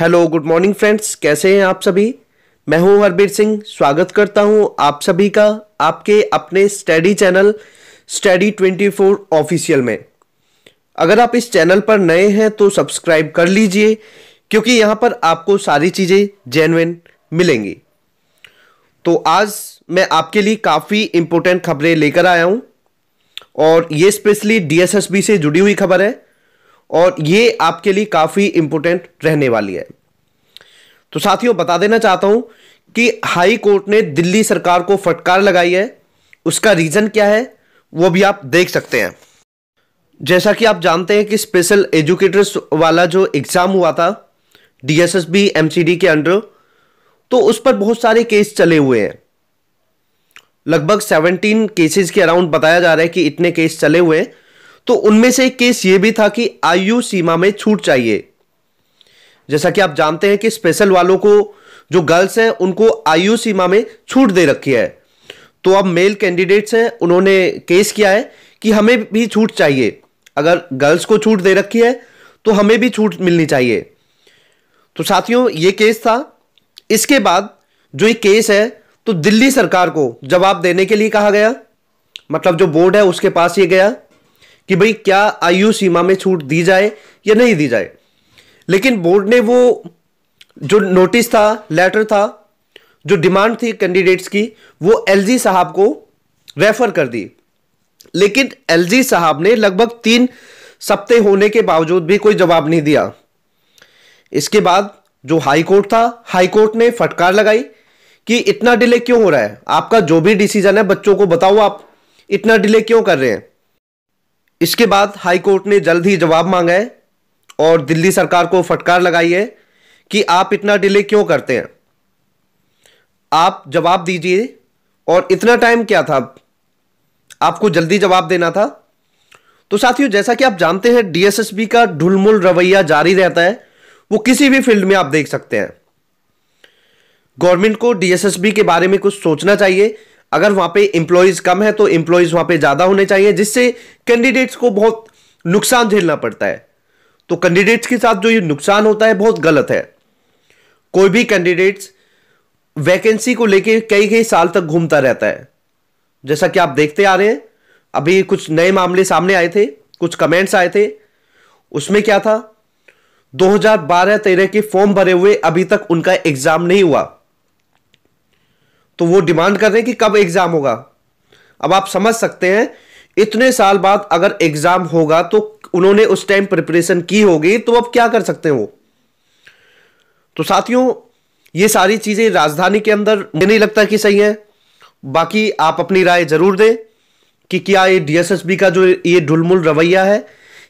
hello good morning friends कैसे हैं आप सभी मैं हूं हरबीर सिंह स्वागत करता हूं आप सभी का आपके अपने स्टडी चैनल स्टडी 24 ऑफिशियल में अगर आप इस चैनल पर नए हैं तो सब्सक्राइब कर लीजिए क्योंकि यहां पर आपको सारी चीज़ें जेनविन मिलेंगी तो आज मैं आपके लिए काफ़ी इम्पोर्टेंट खबरें लेकर आया हूँ और ये स्पेशली डीएसएसबी से जुड़ी हुई खबर है और ये आपके लिए काफ़ी इंपोर्टेंट रहने वाली है तो साथियों बता देना चाहता हूं कि हाई कोर्ट ने दिल्ली सरकार को फटकार लगाई है उसका रीज़न क्या है वो भी आप देख सकते हैं जैसा कि आप जानते हैं कि स्पेशल एजुकेटर्स वाला जो एग्ज़ाम हुआ था डीएसएसबी एमसीडी के अंडर तो उस पर बहुत सारे केस चले हुए हैं लगभग 17 केसेस के अराउंड बताया जा रहा है कि इतने केस चले हुए हैं तो उनमें से एक केस ये भी था कि आयु सीमा में छूट चाहिए जैसा कि आप जानते हैं कि स्पेशल वालों को जो गर्ल्स हैं उनको आयु सीमा में छूट दे रखी है तो अब मेल कैंडिडेट्स हैं उन्होंने केस किया है कि हमें भी छूट चाहिए अगर गर्ल्स को छूट दे रखी है तो हमें भी छूट मिलनी चाहिए तो साथियों ये केस था इसके बाद जो ये केस है तो दिल्ली सरकार को जवाब देने के लिए कहा गया मतलब जो बोर्ड है उसके पास ये गया कि भाई क्या आयु सीमा में छूट दी जाए या नहीं दी जाए लेकिन बोर्ड ने वो जो नोटिस था लेटर था जो डिमांड थी कैंडिडेट्स की वो एलजी साहब को रेफर कर दी लेकिन एलजी साहब ने लगभग तीन सप्ते होने के बावजूद भी कोई जवाब नहीं दिया इसके बाद जो हाई कोर्ट था हाई कोर्ट ने फटकार लगाई कि इतना डिले क्यों हो रहा है आपका जो भी डिसीजन है बच्चों को बताओ आप इतना डिले क्यों कर रहे हैं इसके बाद हाई कोर्ट ने जल्द ही जवाब मांगा है और दिल्ली सरकार को फटकार लगाई है कि आप इतना डिले क्यों करते हैं आप जवाब दीजिए और इतना टाइम क्या था आपको जल्दी जवाब देना था तो साथियों जैसा कि आप जानते हैं डीएसएसबी का ढुलमुल रवैया जारी रहता है वो किसी भी फील्ड में आप देख सकते हैं गवर्नमेंट को डीएसएसबी के बारे में कुछ सोचना चाहिए अगर वहां पे इंप्लॉयज कम है तो इंप्लॉयज वहां पे ज़्यादा होने चाहिए जिससे कैंडिडेट्स को बहुत नुकसान झेलना पड़ता है तो कैंडिडेट्स के साथ जो ये नुकसान होता है बहुत गलत है कोई भी कैंडिडेट्स वैकेंसी को लेके कई कई साल तक घूमता रहता है जैसा कि आप देखते आ रहे हैं अभी कुछ नए मामले सामने आए थे कुछ कमेंट्स आए थे उसमें क्या था 2012-13 के फॉर्म भरे हुए अभी तक उनका एग्जाम नहीं हुआ तो वो डिमांड कर रहे हैं कि कब एग्ज़ाम होगा अब आप समझ सकते हैं इतने साल बाद अगर एग्ज़ाम होगा तो उन्होंने उस टाइम प्रिपरेशन की होगी तो अब क्या कर सकते हैं वो तो साथियों ये सारी चीज़ें राजधानी के अंदर मुझे नहीं लगता कि सही है बाकी आप अपनी राय ज़रूर दें कि क्या ये डीएसएसबी का जो ये ढुलमुल रवैया है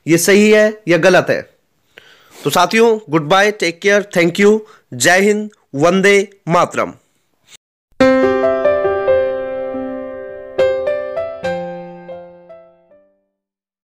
ये सही है या गलत है तो साथियों good bye take care thank you जय हिंद वंदे मातरम